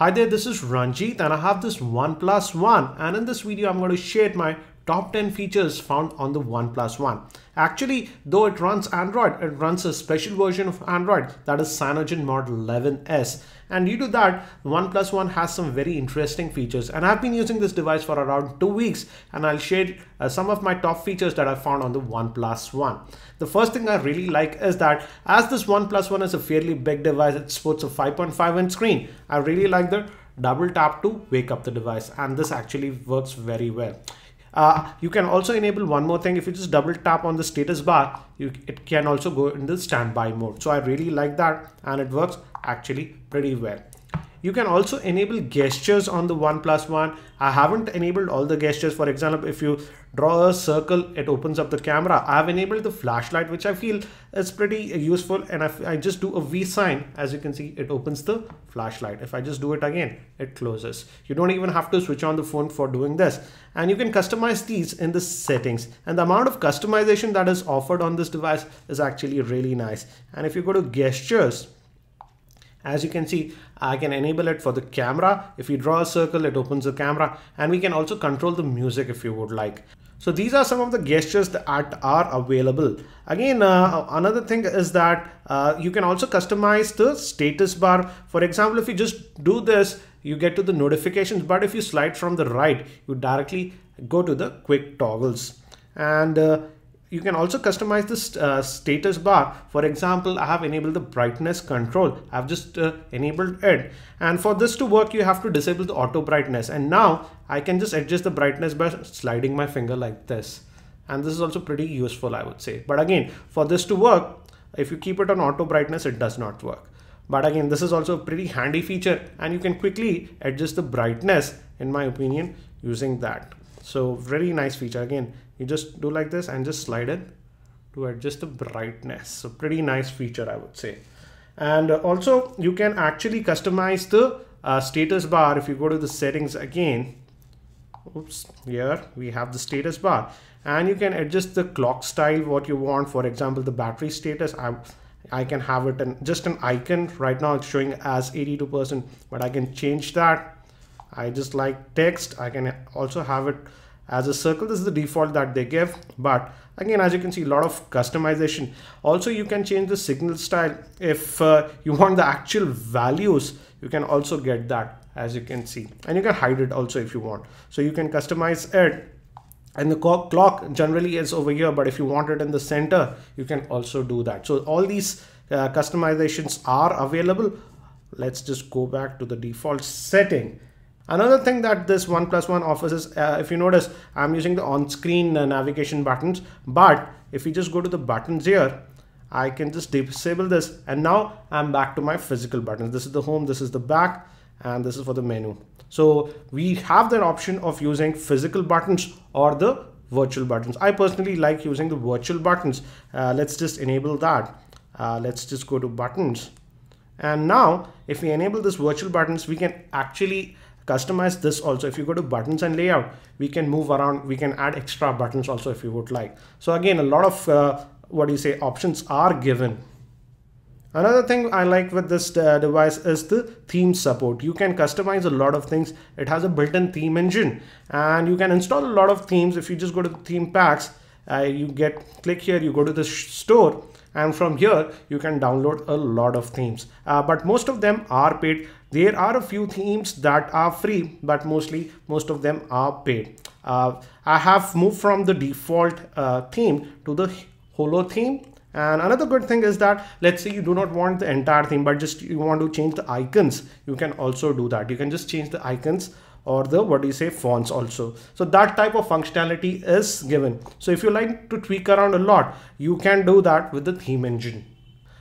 Hi there, this is Ranjit and I have this OnePlus One and in this video I'm going to share my top 10 features found on the OnePlus One. Actually, though it runs Android, it runs a special version of Android that is Cyanogen Mod 11S. And due to that, OnePlus One has some very interesting features. And I've been using this device for around two weeks and I'll share uh, some of my top features that I found on the OnePlus One. The first thing I really like is that as this OnePlus One is a fairly big device, it supports a 5.5 inch screen. I really like the double tap to wake up the device and this actually works very well. Uh, you can also enable one more thing. If you just double tap on the status bar, you, it can also go in the standby mode. So I really like that and it works actually pretty well you can also enable gestures on the one plus one i haven't enabled all the gestures for example if you draw a circle it opens up the camera i've enabled the flashlight which i feel is pretty useful and if i just do a v sign as you can see it opens the flashlight if i just do it again it closes you don't even have to switch on the phone for doing this and you can customize these in the settings and the amount of customization that is offered on this device is actually really nice and if you go to gestures as you can see, I can enable it for the camera. If you draw a circle, it opens the camera and we can also control the music if you would like. So these are some of the gestures that are available. Again, uh, another thing is that uh, you can also customize the status bar. For example, if you just do this, you get to the notifications, but if you slide from the right, you directly go to the quick toggles. And uh, you can also customize this uh, status bar for example i have enabled the brightness control i've just uh, enabled it and for this to work you have to disable the auto brightness and now i can just adjust the brightness by sliding my finger like this and this is also pretty useful i would say but again for this to work if you keep it on auto brightness it does not work but again this is also a pretty handy feature and you can quickly adjust the brightness in my opinion using that so very nice feature again you just do like this and just slide it to adjust the brightness so pretty nice feature i would say and also you can actually customize the uh, status bar if you go to the settings again oops here we have the status bar and you can adjust the clock style what you want for example the battery status i i can have it and just an icon right now it's showing as 82 percent but i can change that I just like text. I can also have it as a circle. This is the default that they give. But again, as you can see, a lot of customization. Also, you can change the signal style. If uh, you want the actual values, you can also get that as you can see. And you can hide it also if you want. So you can customize it. And the clock generally is over here, but if you want it in the center, you can also do that. So all these uh, customizations are available. Let's just go back to the default setting Another thing that this OnePlus One offers is, uh, if you notice, I'm using the on-screen uh, navigation buttons, but if you just go to the buttons here, I can just disable this and now I'm back to my physical buttons. This is the home, this is the back, and this is for the menu. So we have that option of using physical buttons or the virtual buttons. I personally like using the virtual buttons. Uh, let's just enable that. Uh, let's just go to buttons. And now if we enable this virtual buttons, we can actually customize this also if you go to buttons and layout we can move around we can add extra buttons also if you would like so again a lot of uh, what do you say options are given Another thing I like with this uh, device is the theme support. You can customize a lot of things. It has a built-in theme engine and you can install a lot of themes. If you just go to the theme packs, uh, you get click here, you go to the store and from here you can download a lot of themes. Uh, but most of them are paid. There are a few themes that are free, but mostly most of them are paid. Uh, I have moved from the default uh, theme to the holo theme. And another good thing is that let's say you do not want the entire theme, but just you want to change the icons. You can also do that. You can just change the icons or the what do you say fonts also so that type of functionality is given so if you like to tweak around a lot you can do that with the theme engine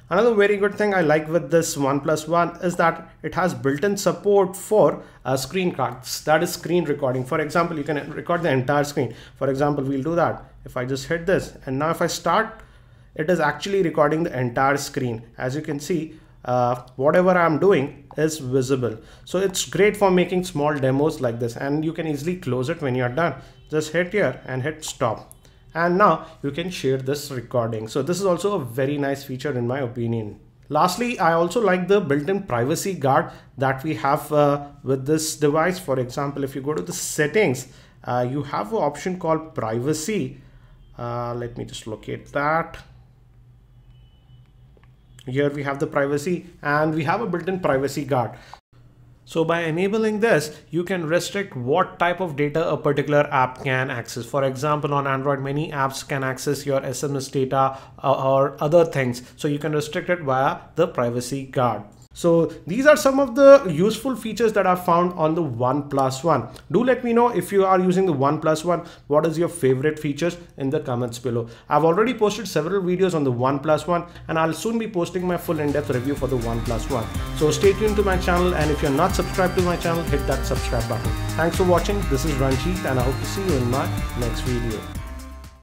Another very good thing I like with this OnePlus One is that it has built-in support for uh, screen cards, that is screen recording. For example, you can record the entire screen. For example, we'll do that. If I just hit this and now if I start, it is actually recording the entire screen. As you can see, uh, whatever I'm doing is visible. So it's great for making small demos like this and you can easily close it when you're done. Just hit here and hit stop and now you can share this recording so this is also a very nice feature in my opinion Lastly, I also like the built-in privacy guard that we have uh, with this device. For example, if you go to the settings, uh, you have an option called privacy. Uh, let me just locate that. Here we have the privacy and we have a built-in privacy guard. So by enabling this, you can restrict what type of data a particular app can access. For example, on Android, many apps can access your SMS data uh, or other things. So you can restrict it via the privacy guard. So these are some of the useful features that I found on the OnePlus One. Do let me know if you are using the OnePlus One, what is your favorite features in the comments below. I've already posted several videos on the OnePlus One and I'll soon be posting my full in-depth review for the OnePlus One. So stay tuned to my channel and if you're not subscribed to my channel, hit that subscribe button. Thanks for watching. This is Ranjit and I hope to see you in my next video.